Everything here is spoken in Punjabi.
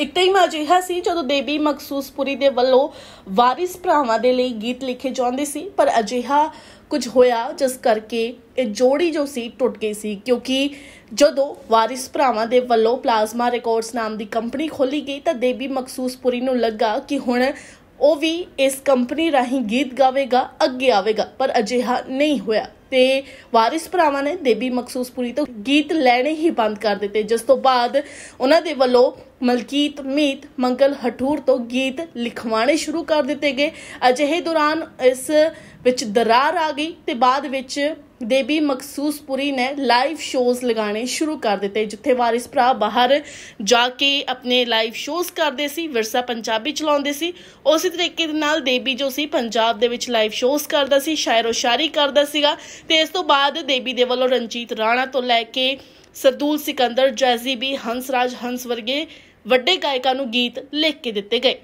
ਇੱਕ ਟਾਈਮ ਅਜਿਹਾ ਸੀ ਜਦੋਂ ਬੇਬੀ ਮਕਸੂਸਪੁਰੀ ਦੇ ਵੱਲੋਂ ਵਾਰਿਸ ਭਰਾਵਾਂ ਦੇ ਲਈ ਗੀਤ ਲਿਖੇ ਜਾਂਦੇ ਸੀ ਪਰ ਅਜਿਹਾ ਕੁਝ ਹੋਇਆ ਜਿਸ ਕਰਕੇ ਇਹ ਜੋੜੀ ਜੋ ਸੀ ਟੁੱਟ ਗਈ ਸੀ ਕਿਉਂਕਿ ਜਦੋਂ ਵਾਰਿਸ ਭਰਾਵਾਂ ਦੇ ਵੱਲੋਂ ਪਲਾਜ਼ਮਾ ਰਿਕਾਰਡਸ ਨਾਮ ਦੀ ਕੰਪਨੀ ਖੋਲੀ ਗਈ ਤਾਂ ਦੇਬੀ ਮਕਸੂਸਪੁਰੀ ਨੂੰ ਲੱਗਾ ਕਿ ਹੁਣ ਉਹ ਵੀ ਇਸ ਕੰਪਨੀ ਰਾਹੀਂ ਗੀਤ ਗਾਵੇਗਾ ਅੱਗੇ ਆਵੇਗਾ ਪਰ ਅਜਿਹਾ ਨਹੀਂ ਹੋਇਆ ਤੇ ਵਾਰਿਸ ਭਰਾਵਾਂ ਨੇ ਦੇਬੀ ਮਕਸੂਸਪੁਰੀ ਤੋਂ ਗੀਤ ਲੈਣੇ ਹੀ ਬੰਦ ਕਰ ਦਿੱਤੇ ਜਿਸ ਤੋਂ ਬਾਅਦ ਉਹਨਾਂ ਦੇ ਵੱਲੋਂ ਮਲਕੀਤ ਮੀਤ ਮੰਗਲ ਹਠੂਰ ਤੋਂ ਗੀਤ ਲਿਖਵਾਣੇ ਸ਼ੁਰੂ ਕਰ ਦਿੱਤੇ ਗਏ ਅਜਿਹੇ ਦੌਰਾਨ ਇਸ ਵਿੱਚ ਦਰਾਰ ਆ ਗਈ ਤੇ ਬਾਅਦ ਵਿੱਚ ਦੇ ਵੀ ਨੇ ਲਾਈਵ ਸ਼ੋਜ਼ ਲਗਾਣੇ ਸ਼ੁਰੂ ਕਰ ਦਿੱਤੇ ਜਿੱਥੇ ਵਾਰਿਸ ਭਰਾ ਬਾਹਰ ਜਾ ਕੇ ਆਪਣੇ ਲਾਈਵ ਸ਼ੋਜ਼ ਕਰਦੇ ਸੀ ਵਿਰਸਾ ਪੰਜਾਬੀ ਚਲਾਉਂਦੇ ਸੀ ਉਸੇ ਤਰੀਕੇ ਦੇ ਨਾਲ ਦੇਬੀ ਜੋ ਸੀ ਪੰਜਾਬ ਦੇ ਵਿੱਚ ਲਾਈਵ ਸ਼ੋਜ਼ ਕਰਦਾ ਸੀ ਸ਼ਾਇਰੋ ਸ਼ਾਇਰੀ ਕਰਦਾ ਸੀਗਾ ਤੇ ਇਸ ਤੋਂ ਬਾਅਦ ਦੇਬੀ ਦੇ ਵੱਲੋਂ ਰਣਜੀਤ ਰਾਣਾ ਤੋਂ ਲੈ ਕੇ ਸਰਦੂਲ ਸਿਕੰਦਰ ਜੈਜ਼ੀ ਵੀ ਹੰਸਰਾਜ ਹੰਸ ਵਰਗੇ ਵੱਡੇ ਗਾਇਕਾਂ ਨੂੰ ਗੀਤ ਲਿਖ ਕੇ ਦਿੱਤੇ ਗਏ